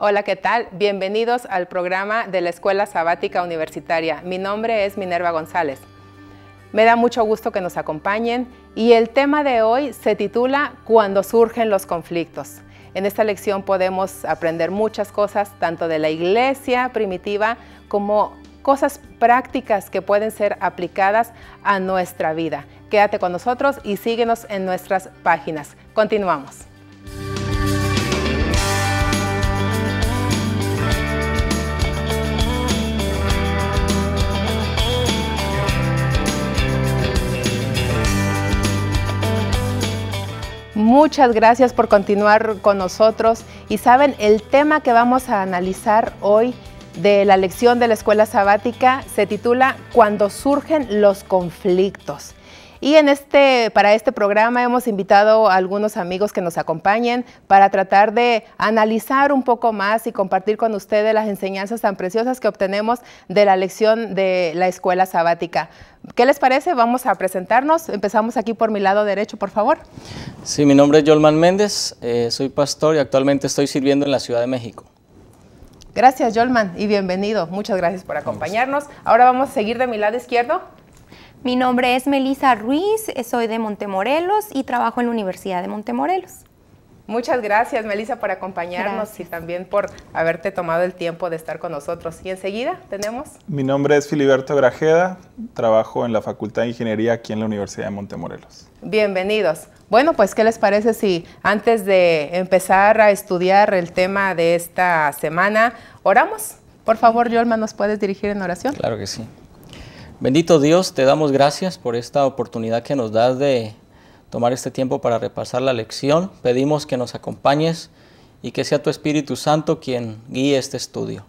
Hola, ¿qué tal? Bienvenidos al programa de la Escuela Sabática Universitaria. Mi nombre es Minerva González. Me da mucho gusto que nos acompañen y el tema de hoy se titula Cuando surgen los conflictos. En esta lección podemos aprender muchas cosas, tanto de la iglesia primitiva como cosas prácticas que pueden ser aplicadas a nuestra vida. Quédate con nosotros y síguenos en nuestras páginas. Continuamos. Muchas gracias por continuar con nosotros. Y saben, el tema que vamos a analizar hoy de la lección de la escuela sabática se titula Cuando surgen los conflictos. Y en este, para este programa hemos invitado a algunos amigos que nos acompañen para tratar de analizar un poco más y compartir con ustedes las enseñanzas tan preciosas que obtenemos de la lección de la escuela sabática. ¿Qué les parece? Vamos a presentarnos. Empezamos aquí por mi lado derecho, por favor. Sí, mi nombre es Yolman Méndez, eh, soy pastor y actualmente estoy sirviendo en la Ciudad de México. Gracias, Yolman, y bienvenido. Muchas gracias por acompañarnos. Ahora vamos a seguir de mi lado izquierdo. Mi nombre es Melisa Ruiz, soy de Montemorelos y trabajo en la Universidad de Montemorelos. Muchas gracias, Melisa, por acompañarnos y también por haberte tomado el tiempo de estar con nosotros. Y enseguida tenemos. Mi nombre es Filiberto Grajeda, trabajo en la Facultad de Ingeniería aquí en la Universidad de Montemorelos. Bienvenidos. Bueno, pues, ¿qué les parece si antes de empezar a estudiar el tema de esta semana, oramos? Por favor, Yolma, ¿nos puedes dirigir en oración? Claro que sí. Bendito Dios, te damos gracias por esta oportunidad que nos das de tomar este tiempo para repasar la lección. Pedimos que nos acompañes y que sea tu Espíritu Santo quien guíe este estudio.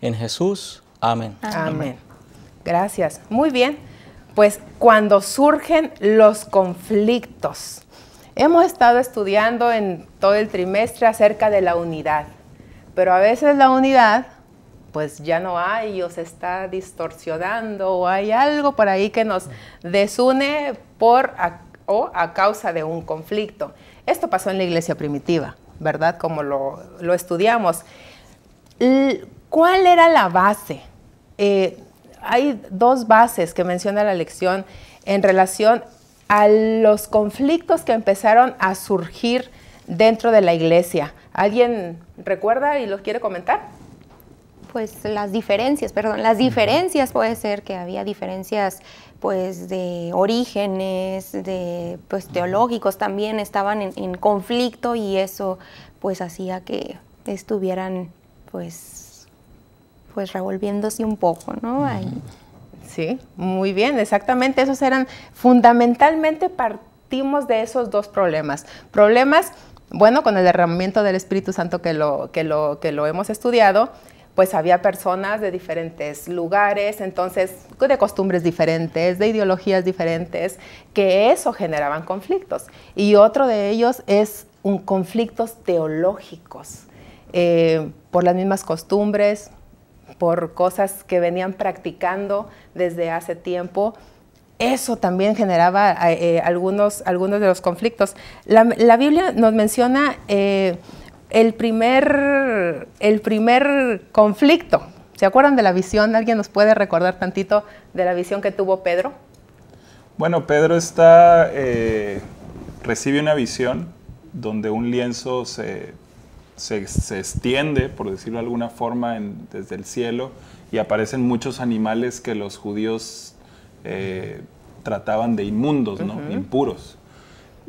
En Jesús, amén. Amén. Gracias. Muy bien. Pues cuando surgen los conflictos. Hemos estado estudiando en todo el trimestre acerca de la unidad, pero a veces la unidad pues ya no hay o se está distorsionando o hay algo por ahí que nos desune por o a causa de un conflicto. Esto pasó en la iglesia primitiva, ¿verdad? Como lo, estudiamos. ¿Cuál era la base? Eh, hay dos bases que menciona la lección en relación a los conflictos que empezaron a surgir dentro de la iglesia. ¿Alguien recuerda y los quiere comentar? pues las diferencias, perdón, las diferencias puede ser que había diferencias pues de orígenes, de pues teológicos también estaban en, conflicto y eso pues hacía que estuvieran pues pues revolviéndose un poco, ¿no? Sí, muy bien, exactamente, esos eran fundamentalmente partimos de esos dos problemas, problemas bueno, con el derramamiento del Espíritu Santo que lo, que lo, que lo hemos estudiado, pues había personas de diferentes lugares, entonces de costumbres diferentes, de ideologías diferentes, que eso generaban conflictos. Y otro de ellos es un conflictos teológicos, eh, por las mismas costumbres, por cosas que venían practicando desde hace tiempo. Eso también generaba eh, eh, algunos, algunos de los conflictos. La, Biblia nos menciona el primer, el primer conflicto. ¿Se acuerdan de la visión? ¿Alguien nos puede recordar tantito de la visión que tuvo Pedro? Bueno, Pedro está, eh, recibe una visión donde un lienzo se, extiende, por decirlo de alguna forma, desde el cielo y aparecen muchos animales que los judíos eh, trataban de inmundos, ¿no? impuros.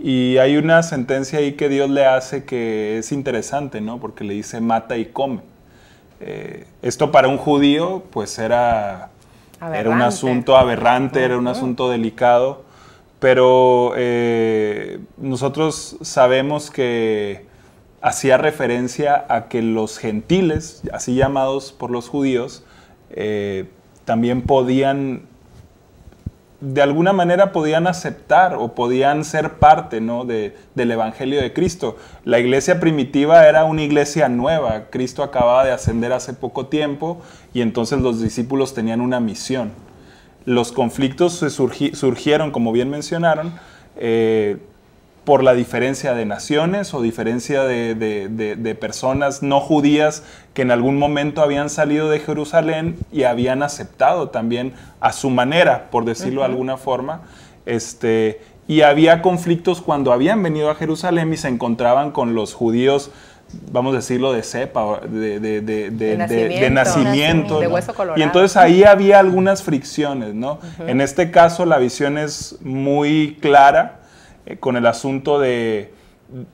Y hay una sentencia ahí que Dios le hace que es interesante, ¿no? Porque le dice mata y come. Eh, esto para un judío, pues era, era un asunto aberrante, era un asunto delicado. Pero eh, nosotros sabemos que hacía referencia a que los gentiles, así llamados por los judíos, eh, también podían de alguna manera podían aceptar o podían ser parte ¿no? de, del Evangelio de Cristo. La iglesia primitiva era una iglesia nueva. Cristo acababa de ascender hace poco tiempo y entonces los discípulos tenían una misión. Los conflictos surgieron, como bien mencionaron, eh, por la diferencia de naciones o diferencia de, personas no judías que en algún momento habían salido de Jerusalén y habían aceptado también a su manera, por decirlo de alguna forma. Este, y había conflictos cuando habían venido a Jerusalén y se encontraban con los judíos vamos a decirlo, de cepa, de, de, de, nacimiento. Y entonces ahí había algunas fricciones, ¿no? En este caso la visión es muy clara, eh, con el asunto de...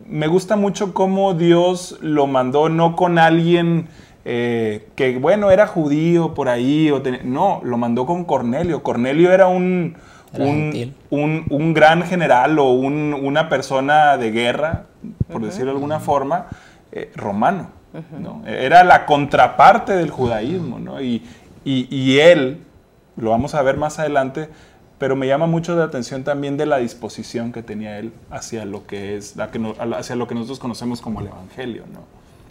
Me gusta mucho cómo Dios lo mandó, no con alguien eh, que, bueno, era judío por ahí, o no, lo mandó con Cornelio. Cornelio era un, un, gran general o una persona de guerra, por decirlo de alguna forma, eh, romano. Era la contraparte del judaísmo, ¿no? y, él, lo vamos a ver más adelante, pero me llama mucho la atención también de la disposición que tenía él hacia lo que es hacia lo que nosotros conocemos como el evangelio no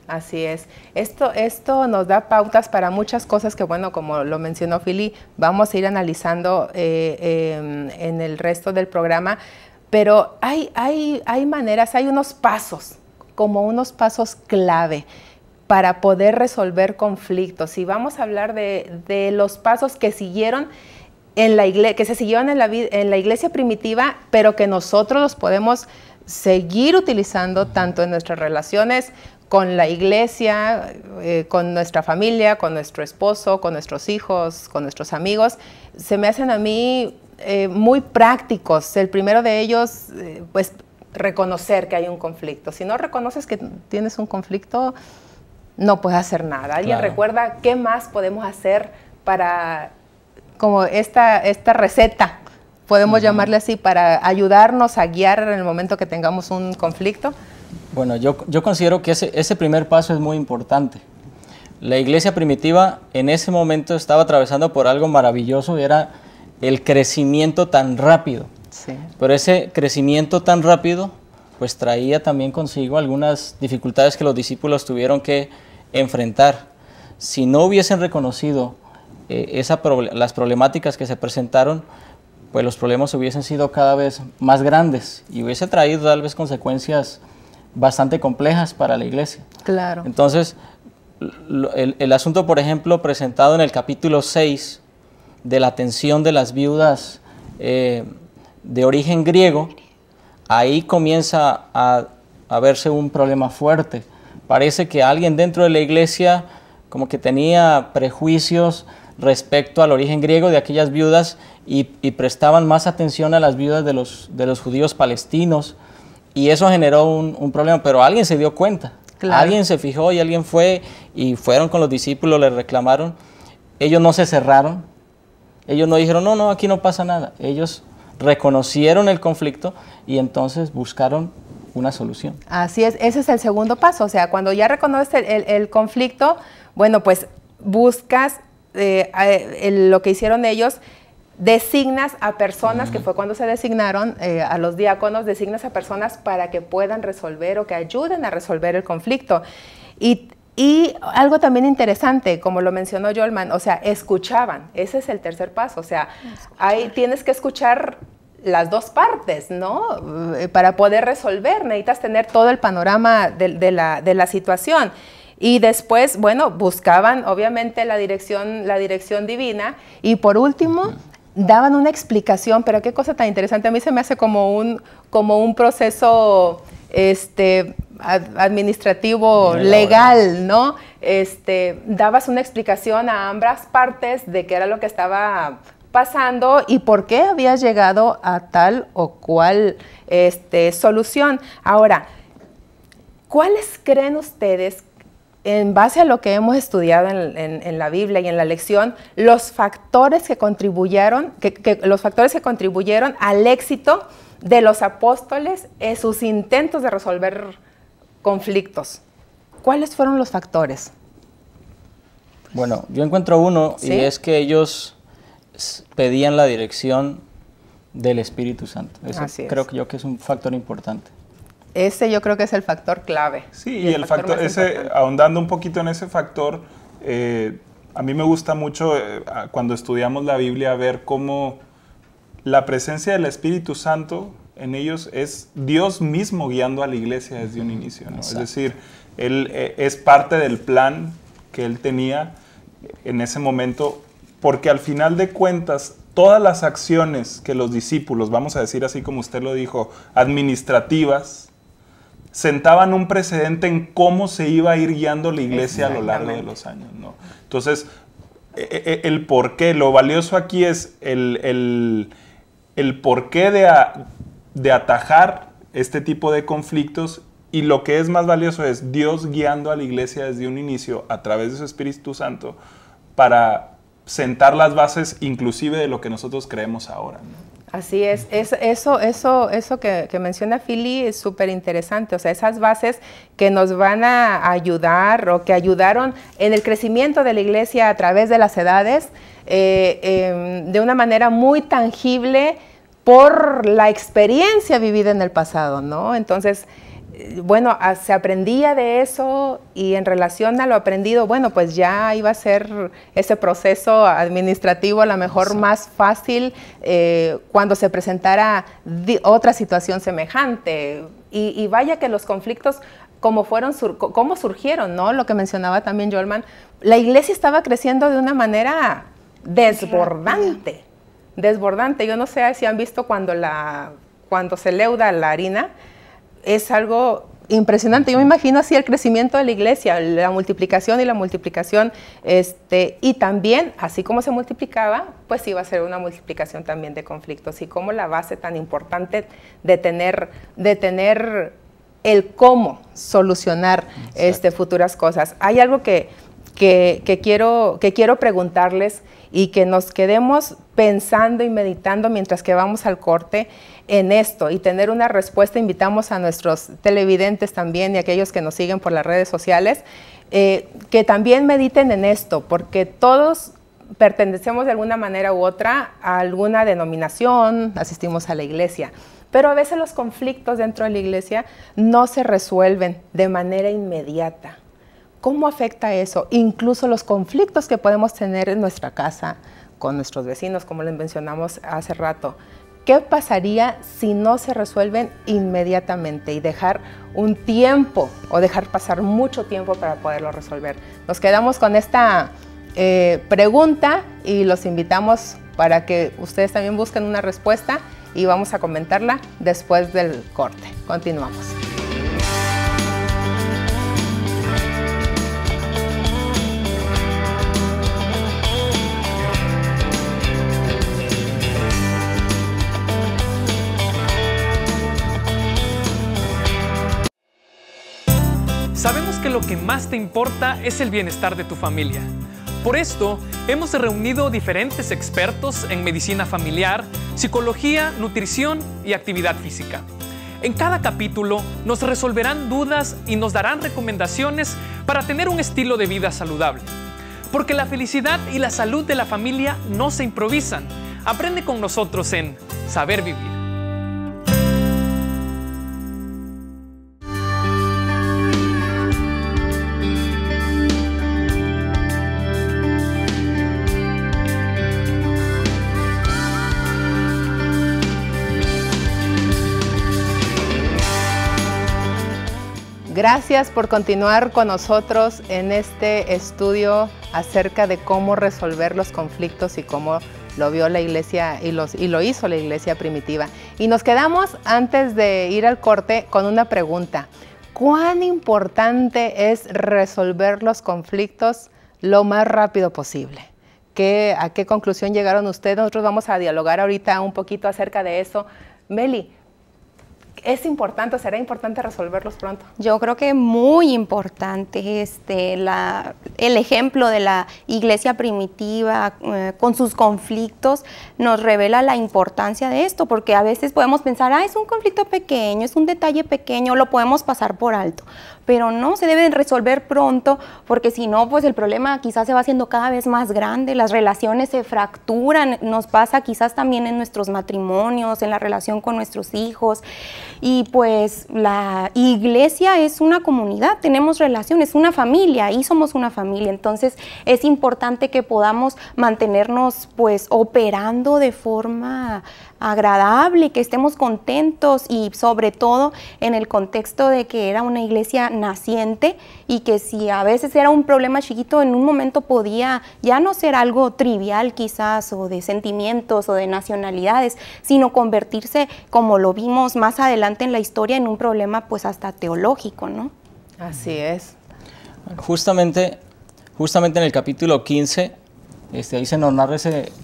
Así es. Esto, esto nos da pautas para muchas cosas que, bueno, como lo mencionó Philly, vamos a ir analizando eh, em, en el resto del programa, pero hay, hay, hay maneras, hay unos pasos, como unos pasos clave para poder resolver conflictos. Y vamos a hablar de, de los pasos que siguieron la iglesia, que se siguieron en la, en la iglesia primitiva, pero que nosotros los podemos seguir utilizando tanto en nuestras relaciones con la iglesia, eh, con nuestra familia, con nuestro esposo, con nuestros hijos, con nuestros amigos, se me hacen a mí eh, muy prácticos. El primero de ellos, eh, pues, reconocer que hay un conflicto. Si no reconoces que tienes un conflicto, no puedes hacer nada. Alguien recuerda qué más podemos hacer para como esta, esta receta, podemos llamarle así, para ayudarnos a guiar en el momento que tengamos un conflicto? Bueno, yo, considero que ese, ese primer paso es muy importante. La iglesia primitiva en ese momento estaba atravesando por algo maravilloso y era el crecimiento tan rápido. Sí. Pero ese crecimiento tan rápido pues traía también consigo algunas dificultades que los discípulos tuvieron que enfrentar. Si no hubiesen reconocido eh, las problemáticas que se presentaron, pues los problemas hubiesen sido cada vez más grandes y hubiese traído tal vez consecuencias bastante complejas para la iglesia. Claro. Entonces, el, asunto, por ejemplo, presentado en el capítulo 6 de la atención de las viudas eh, de origen griego, ahí comienza a, a verse un problema fuerte. Parece que alguien dentro de la iglesia como que tenía prejuicios respecto al origen griego de aquellas viudas y, prestaban más atención a las viudas de los, de los judíos palestinos y eso generó un, problema, pero alguien se dio cuenta, alguien se fijó y alguien fue y fueron con los discípulos, le reclamaron, ellos no se cerraron, ellos no dijeron, no, no, aquí no pasa nada, ellos reconocieron el conflicto y entonces buscaron una solución. Así es, ese es el segundo paso, o sea, cuando ya reconoces el conflicto, bueno, pues buscas eh, lo que hicieron ellos, designas a personas, que fue cuando se designaron eh, a los diáconos, designas a personas para que puedan resolver o que ayuden a resolver el conflicto. Y, algo también interesante, como lo mencionó Yolman, o sea, escuchaban, ese es el tercer paso, o sea, ahí tienes que escuchar las dos partes, ¿no? Eh, para poder resolver, necesitas tener todo el panorama de, la, de la situación. Y después, bueno, buscaban obviamente la dirección, la dirección divina. Y por último, daban una explicación, pero qué cosa tan interesante. A mí se me hace como un, como un proceso este, administrativo legal, ¿no? Este, dabas una explicación a ambas partes de qué era lo que estaba pasando y por qué habías llegado a tal o cual este, solución. Ahora, ¿cuáles creen ustedes en base a lo que hemos estudiado en, la Biblia y en la lección, los factores que contribuyeron, que, los factores que contribuyeron al éxito de los apóstoles en sus intentos de resolver conflictos. ¿Cuáles fueron los factores? Bueno, yo encuentro uno y es que ellos pedían la dirección del Espíritu Santo. Eso creo que yo que es un factor importante. Ese yo creo que es el factor clave. Sí, y, el, factor, ese, ahondando un poquito en ese factor, eh, a mí me gusta mucho eh, cuando estudiamos la Biblia ver cómo la presencia del Espíritu Santo en ellos es Dios mismo guiando a la iglesia desde un inicio. Es decir, Él eh, es parte del plan que Él tenía en ese momento, porque al final de cuentas todas las acciones que los discípulos, vamos a decir así como usted lo dijo, administrativas, sentaban un precedente en cómo se iba a ir guiando la iglesia a lo largo de los años. ¿no? Entonces, e, e, e, el porqué, lo valioso aquí es el, el, el porqué de, de atajar este tipo de conflictos y lo que es más valioso es Dios guiando a la iglesia desde un inicio a través de su Espíritu Santo para sentar las bases inclusive de lo que nosotros creemos ahora. Así es. eso, eso, eso que, menciona Philly es súper interesante, o sea, esas bases que nos van a ayudar o que ayudaron en el crecimiento de la iglesia a través de las edades, eh, em, de una manera muy tangible por la experiencia vivida en el pasado, ¿no? Entonces, bueno, ah, se aprendía de eso y en relación a lo aprendido, bueno, pues ya iba a ser ese proceso administrativo a lo mejor más fácil eh, cuando se presentara otra situación semejante. Y, vaya que los conflictos, como fueron, cómo surgieron, ¿no? Lo que mencionaba también Jolman, la iglesia estaba creciendo de una manera desbordante, desbordante. Yo no sé si han visto cuando se leuda la harina, es algo impresionante. Yo me imagino así el crecimiento de la iglesia, la multiplicación y la multiplicación, este, y también, así como se multiplicaba, pues iba a ser una multiplicación también de conflictos, y como la base tan importante de tener, de tener el cómo solucionar este, futuras cosas. Hay algo quiero, que quiero preguntarles y que nos quedemos pensando y meditando mientras que vamos al corte en esto y tener una respuesta. Invitamos a nuestros televidentes también y a aquellos que nos siguen por las redes sociales eh, que también mediten en esto, porque todos pertenecemos de alguna manera u otra a alguna denominación, asistimos a la iglesia, pero a veces los conflictos dentro de la iglesia no se resuelven de manera inmediata ¿Cómo afecta eso? Incluso los conflictos que podemos tener en nuestra casa con nuestros vecinos, como les mencionamos hace rato. ¿Qué pasaría si no se resuelven inmediatamente y dejar un tiempo o dejar pasar mucho tiempo para poderlo resolver? Nos quedamos con esta eh, pregunta y los invitamos para que ustedes también busquen una respuesta y vamos a comentarla después del corte. Continuamos. lo que más te importa es el bienestar de tu familia. Por esto, hemos reunido diferentes expertos en medicina familiar, psicología, nutrición y actividad física. En cada capítulo nos resolverán dudas y nos darán recomendaciones para tener un estilo de vida saludable. Porque la felicidad y la salud de la familia no se improvisan. Aprende con nosotros en Saber Vivir. Gracias por continuar con nosotros en este estudio acerca de cómo resolver los conflictos y cómo lo vio la iglesia y, lo hizo la iglesia primitiva. Y nos quedamos antes de ir al corte con una pregunta. ¿Cuán importante es resolver los conflictos lo más rápido posible? ¿Qué, ¿A qué conclusión llegaron ustedes? Nosotros vamos a dialogar ahorita un poquito acerca de eso. Meli, es importante, será importante resolverlos pronto. Yo creo que muy importante este, la, el ejemplo de la iglesia primitiva eh, con sus conflictos nos revela la importancia de esto, porque a veces podemos pensar, ah, es un conflicto pequeño, es un detalle pequeño, lo podemos pasar por alto pero no, se deben resolver pronto porque si no, pues el problema quizás se va haciendo cada vez más grande, las relaciones se fracturan, nos pasa quizás también en nuestros matrimonios, en la relación con nuestros hijos y pues la iglesia es una comunidad, tenemos relaciones, una familia y somos una familia, entonces es importante que podamos mantenernos pues operando de forma agradable, que estemos contentos y sobre todo en el contexto de que era una iglesia naciente y que si a veces era un problema chiquito, en un momento podía ya no ser algo trivial quizás o de sentimientos o de nacionalidades, sino convertirse, como lo vimos más adelante en la historia, en un problema pues hasta teológico, ¿no? Así es. Justamente, justamente en el capítulo 15, este, ahí se nos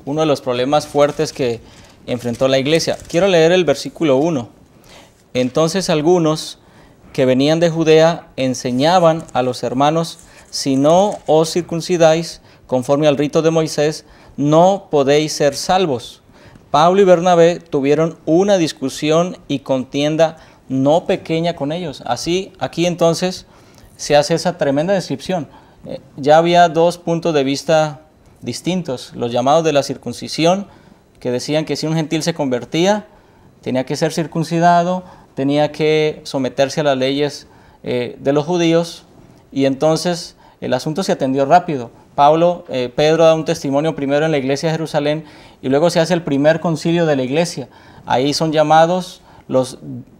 uno de los problemas fuertes que, enfrentó la iglesia. Quiero leer el versículo 1. Entonces algunos que venían de Judea enseñaban a los hermanos, si no os circuncidáis conforme al rito de Moisés, no podéis ser salvos. Pablo y Bernabé tuvieron una discusión y contienda no pequeña con ellos. Así, aquí entonces se hace esa tremenda descripción. Eh, ya había dos puntos de vista distintos, los llamados de la circuncisión, que decían que si un gentil se convertía, tenía que ser circuncidado, tenía que someterse a las leyes eh, de los judíos, y entonces el asunto se atendió rápido. Pablo, eh, Pedro da un testimonio primero en la iglesia de Jerusalén y luego se hace el primer concilio de la iglesia. Ahí son llamados los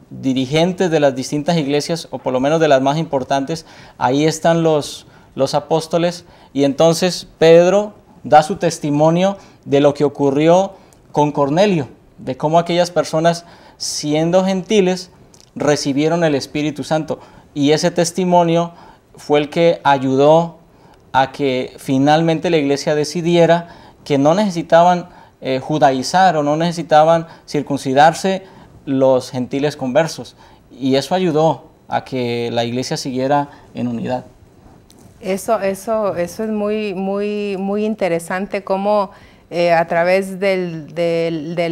dirigentes de las distintas iglesias, o por lo menos de las más importantes, ahí están los, los apóstoles, y entonces Pedro da su testimonio de lo que ocurrió con Cornelio, de cómo aquellas personas, siendo gentiles, recibieron el Espíritu Santo. Y ese testimonio fue el que ayudó a que finalmente la iglesia decidiera que no necesitaban eh, judaizar o no necesitaban circuncidarse los gentiles conversos. Y eso ayudó a que la iglesia siguiera en unidad. Eso, eso, eso es muy, muy, muy interesante, cómo eh, a través de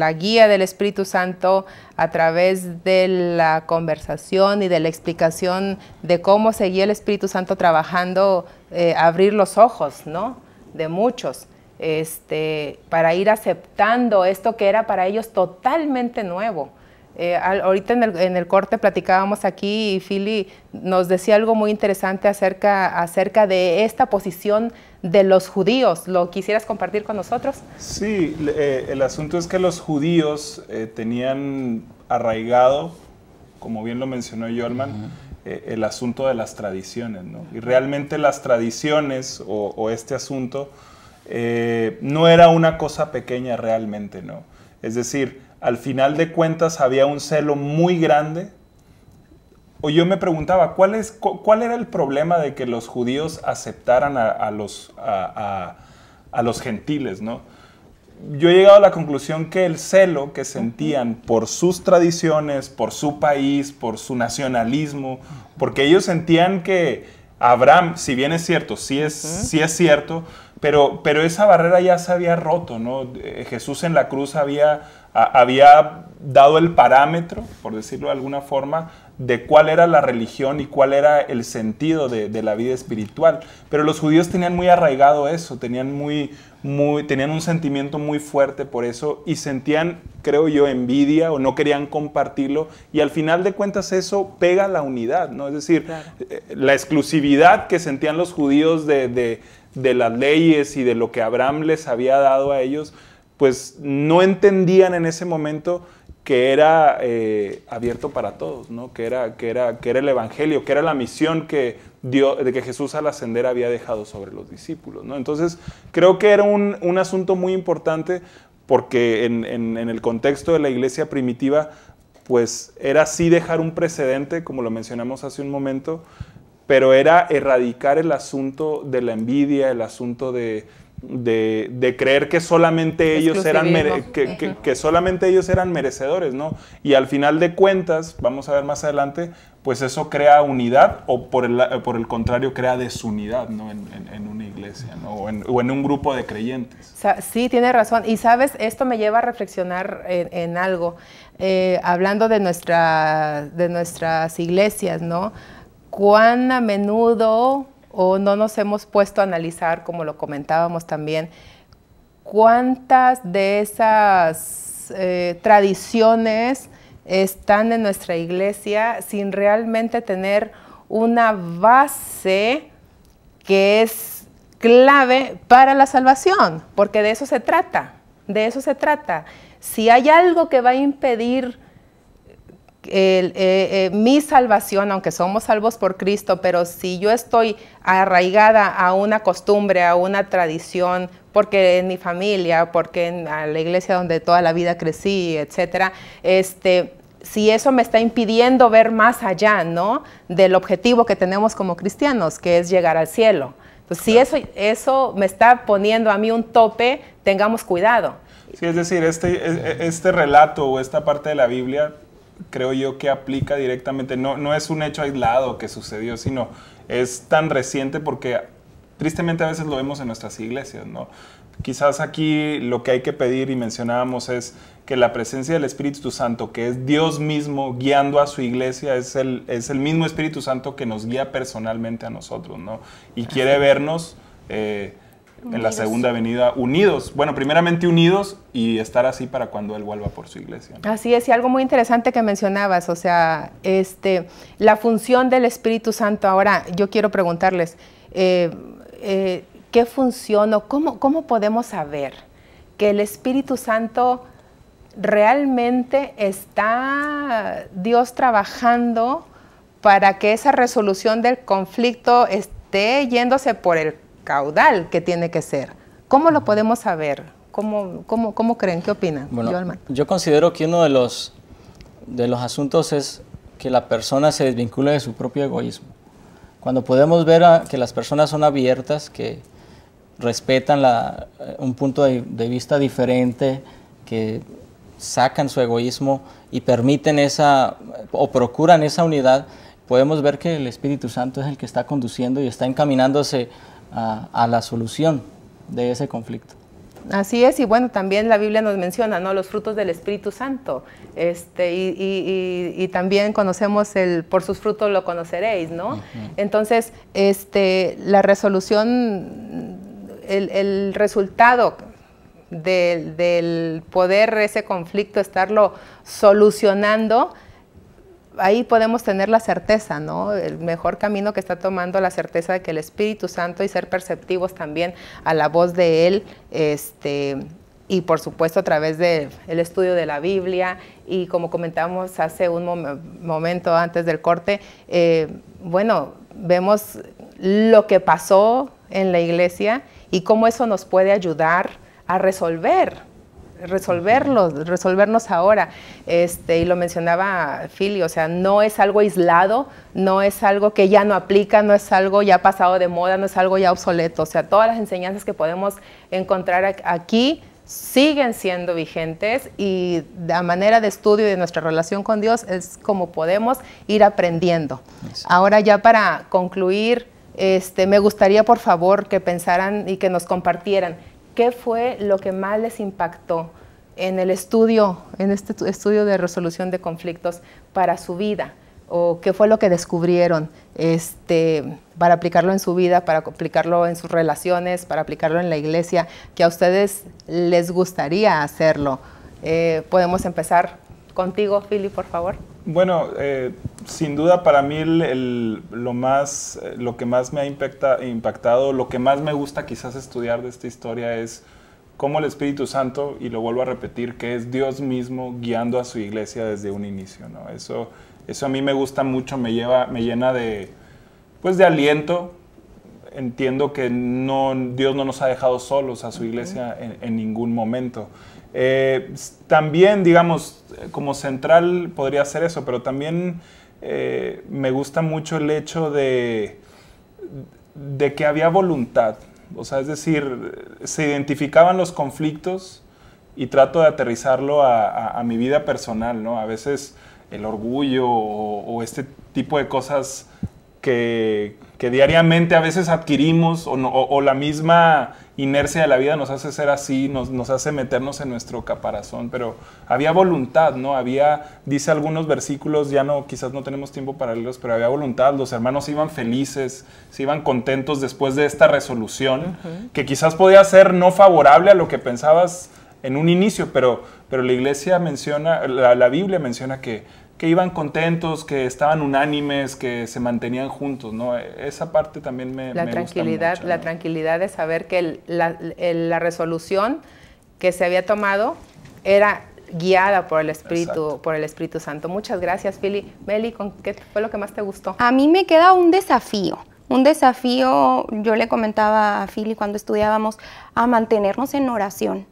la guía del Espíritu Santo, a través de la conversación y de la explicación de cómo seguía el Espíritu Santo trabajando, eh, abrir los ojos, ¿no? De muchos, este, para ir aceptando esto que era para ellos totalmente nuevo. Eh, ahorita en el, corte platicábamos aquí y Philly nos decía algo muy interesante acerca, de esta posición de los judíos. ¿Lo quisieras compartir con nosotros? Sí, eh, el asunto es que los judíos eh, tenían arraigado, como bien lo mencionó Yolman, el asunto de las tradiciones. ¿no? Y realmente las tradiciones o, o este asunto no era una cosa pequeña realmente. ¿no? Es decir, al final de cuentas había un celo muy grande. O yo me preguntaba, ¿cuál, es, cuál era el problema de que los judíos aceptaran a, los, a, los gentiles? ¿no? Yo he llegado a la conclusión que el celo que sentían por sus tradiciones, por su país, por su nacionalismo, porque ellos sentían que Abraham, si bien es cierto, sí es, sí es cierto, pero, pero esa barrera ya se había roto, ¿no? Eh, Jesús en la cruz había había dado el parámetro, por decirlo de alguna forma, de cuál era la religión y cuál era el sentido de, la vida espiritual. Pero los judíos tenían muy arraigado eso, tenían, muy, tenían un sentimiento muy fuerte por eso y sentían, creo yo, envidia o no querían compartirlo. Y al final de cuentas eso pega la unidad, ¿no? Es decir, eh, la exclusividad que sentían los judíos de las leyes y de lo que Abraham les había dado a ellos pues no entendían en ese momento que era eh, abierto para todos, ¿no? que, era, que, era, que era el Evangelio, que era la misión que, de que Jesús al ascender había dejado sobre los discípulos. ¿no? Entonces, creo que era un, asunto muy importante porque en, en el contexto de la iglesia primitiva, pues era sí dejar un precedente, como lo mencionamos hace un momento, pero era erradicar el asunto de la envidia, el asunto de de, creer que solamente, ellos eran que, solamente ellos eran merecedores, ¿no? Y al final de cuentas, vamos a ver más adelante, pues eso crea unidad o por el, contrario crea desunidad ¿no? en, una iglesia o, en, un grupo de creyentes. Sí, tiene razón. Y sabes, esto me lleva a reflexionar en, algo, eh, hablando de, nuestra, de nuestras iglesias, ¿no? Cuán a menudo o no nos hemos puesto a analizar, como lo comentábamos también, cuántas de esas eh, tradiciones están en nuestra iglesia sin realmente tener una base que es clave para la salvación, porque de eso se trata, de eso se trata. Si hay algo que va a impedir eh, eh, mi salvación, aunque somos salvos por Cristo, pero si yo estoy arraigada a una costumbre, a una tradición, porque en mi familia, porque en la iglesia donde toda la vida crecí, etcétera, este, si eso me está impidiendo ver más allá, ¿no? Del objetivo que tenemos como cristianos, que es llegar al cielo. Entonces, pues si eso, eso me está poniendo a mí un tope, tengamos cuidado. Sí, es decir, este, e, e, este relato o esta parte de la Biblia creo yo que aplica directamente, no, no es un hecho aislado que sucedió, sino es tan reciente porque tristemente a veces lo vemos en nuestras iglesias, ¿no? Quizás aquí lo que hay que pedir y mencionábamos es que la presencia del Espíritu Santo, que es Dios mismo guiando a su iglesia, es el, es el mismo Espíritu Santo que nos guía personalmente a nosotros, ¿no? Y quiere vernos eh, en la segunda avenida, unidos, bueno, primeramente unidos y estar así para cuando Él vuelva por su iglesia. Así es, y algo muy interesante que mencionabas, o sea, este, la función del Espíritu Santo. Ahora, yo quiero preguntarles, eh, eh, ¿qué función cómo, cómo podemos saber que el Espíritu Santo realmente está Dios trabajando para que esa resolución del conflicto esté yéndose por el caudal que tiene que ser. ¿Cómo lo podemos saber? ¿Cómo, cómo, cómo creen? ¿Qué opinan? yo, yo considero que uno de los, de los asuntos es que la persona se desvincule de su propio egoísmo. Cuando podemos ver que las personas son abiertas, que respetan la, un punto de, de vista diferente, que sacan su egoísmo y permiten esa o procuran esa unidad, podemos ver que el Espíritu Santo es el que está conduciendo y está encaminándose a, la solución de ese conflicto. Así es, y bueno, también la Biblia nos menciona, ¿no? Los frutos del Espíritu Santo. Este, y, también conocemos el, por sus frutos lo conoceréis, ¿no? Entonces, este, la resolución, el, resultado del poder ese conflicto, estarlo solucionando, ahí podemos tener la certeza, ¿no? El mejor camino que está tomando la certeza de que el Espíritu Santo y ser perceptivos también a la voz de Él, este, y por supuesto a través del estudio de la Biblia y como comentamos hace un momento antes del corte, eh, bueno, vemos lo que pasó en la iglesia y cómo eso nos puede ayudar a resolver resolverlos, resolvernos ahora. Este, y lo mencionaba Philly, o sea, no es algo aislado, no es algo que ya no aplica, no es algo ya pasado de moda, no es algo ya obsoleto. O sea, todas las enseñanzas que podemos encontrar aquí siguen siendo vigentes y la manera de estudio de nuestra relación con Dios es como podemos ir aprendiendo. Ahora ya para concluir, este, me gustaría por favor que pensaran y que nos compartieran ¿qué fue lo que más les impactó en el estudio, en este estudio de resolución de conflictos para su vida? ¿O qué fue lo que descubrieron este, para aplicarlo en su vida, para aplicarlo en sus relaciones, para aplicarlo en la iglesia, que a ustedes les gustaría hacerlo? Eh, podemos empezar contigo, Philly, por favor. Bueno, eh, sin duda para mí lo, eh, lo que más me ha impactado, lo que más me gusta quizás estudiar de esta historia es cómo el Espíritu Santo, y lo vuelvo a repetir, que es Dios mismo guiando a su iglesia desde un inicio. Eso, eso a mí me gusta mucho, me, lleva, me llena de, pues, de aliento. Entiendo que no, Dios no nos ha dejado solos a su iglesia en ningún momento. Eh, también, digamos, como central podría ser eso, pero también eh, me gusta mucho el hecho de, de que había voluntad. O sea, es decir, se identificaban los conflictos y trato de aterrizarlo a, mi vida personal, ¿no? A veces el orgullo o, este tipo de cosas que, diariamente a veces adquirimos o la misma inercia de la vida nos hace ser así, nos, nos hace meternos en nuestro caparazón, pero había voluntad, ¿no? Había, dice algunos versículos, ya no, quizás no tenemos tiempo para leerlos, pero había voluntad, los hermanos iban felices, se iban contentos después de esta resolución, que quizás podía ser no favorable a lo que pensabas en un inicio, pero, pero la iglesia menciona, la Biblia menciona que iban contentos, que estaban unánimes, que se mantenían juntos, ¿no? Esa parte también me, la tranquilidad, gusta mucho, La tranquilidad de saber que la, resolución que se había tomado era guiada por el Espíritu, por el Espíritu Santo. Muchas gracias, Fili. Meli, ¿con ¿qué fue lo que más te gustó? A mí me queda un desafío. Un desafío, yo le comentaba a Fili cuando estudiábamos, a mantenernos en oración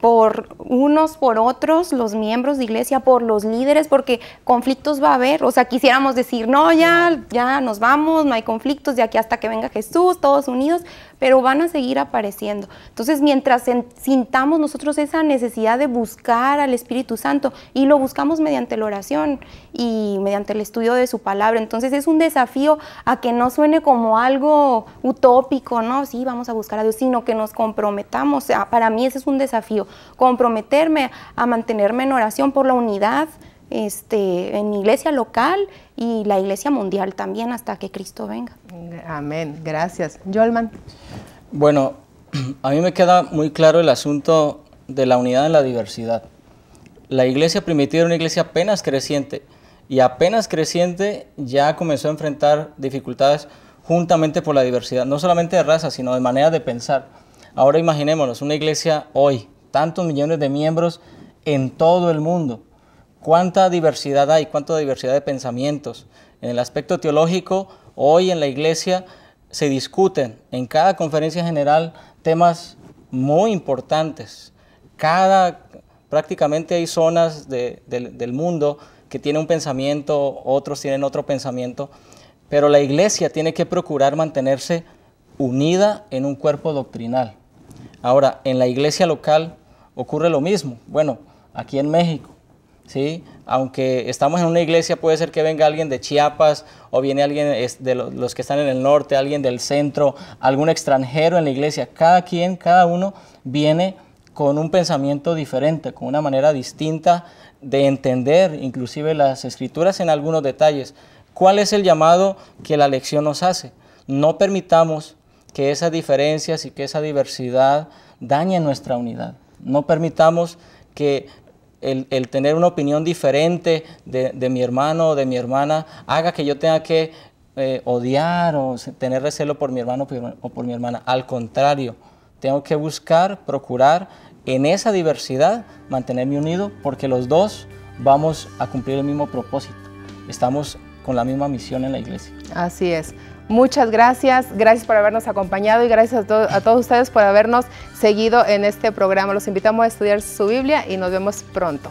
por unos, por otros, los miembros de iglesia, por los líderes, porque conflictos va a haber. O sea, quisiéramos decir, no, ya, ya nos vamos, no hay conflictos de aquí hasta que venga Jesús, todos unidos, pero van a seguir apareciendo. Entonces, mientras sintamos nosotros esa necesidad de buscar al Espíritu Santo y lo buscamos mediante la oración y mediante el estudio de su palabra, entonces es un desafío a que no suene como algo utópico, ¿no? Sí, vamos a buscar a Dios, sino que nos comprometamos. para mí ese es un desafío, comprometerme a mantenerme en oración por la unidad este, en iglesia local y la iglesia mundial también hasta que Cristo venga. Amén, gracias. Yolman. Bueno, a mí me queda muy claro el asunto de la unidad en la diversidad. La iglesia primitiva era una iglesia apenas creciente y apenas creciente ya comenzó a enfrentar dificultades juntamente por la diversidad, no solamente de raza, sino de manera de pensar. Ahora imaginémonos una iglesia hoy, tantos millones de miembros en todo el mundo, cuánta diversidad hay, cuánta diversidad de pensamientos. En el aspecto teológico, hoy en la iglesia se discuten en cada conferencia general temas muy importantes. Cada, prácticamente hay zonas del mundo que tienen un pensamiento, otros tienen otro pensamiento, pero la iglesia tiene que procurar mantenerse unida en un cuerpo doctrinal. Ahora, en la iglesia local ocurre lo mismo. Bueno, aquí en México, ¿sí? Aunque estamos en una iglesia, puede ser que venga alguien de Chiapas o viene alguien de los que están en el norte, alguien del centro, algún extranjero en la iglesia. Cada quien, cada uno viene con un pensamiento diferente, con una manera distinta de entender inclusive las escrituras en algunos detalles. ¿Cuál es el llamado que la lección nos hace? No permitamos que esas diferencias y que esa diversidad dañen nuestra unidad. No permitamos que el, tener una opinión diferente de, mi hermano o de mi hermana haga que yo tenga que eh, odiar o tener recelo por mi hermano o por mi hermana. Al contrario, tengo que buscar, procurar en esa diversidad mantenerme unido porque los dos vamos a cumplir el mismo propósito. Estamos con la misma misión en la iglesia. Así es. Muchas gracias, gracias por habernos acompañado y gracias a, todos ustedes por habernos seguido en este programa. Los invitamos a estudiar su Biblia y nos vemos pronto.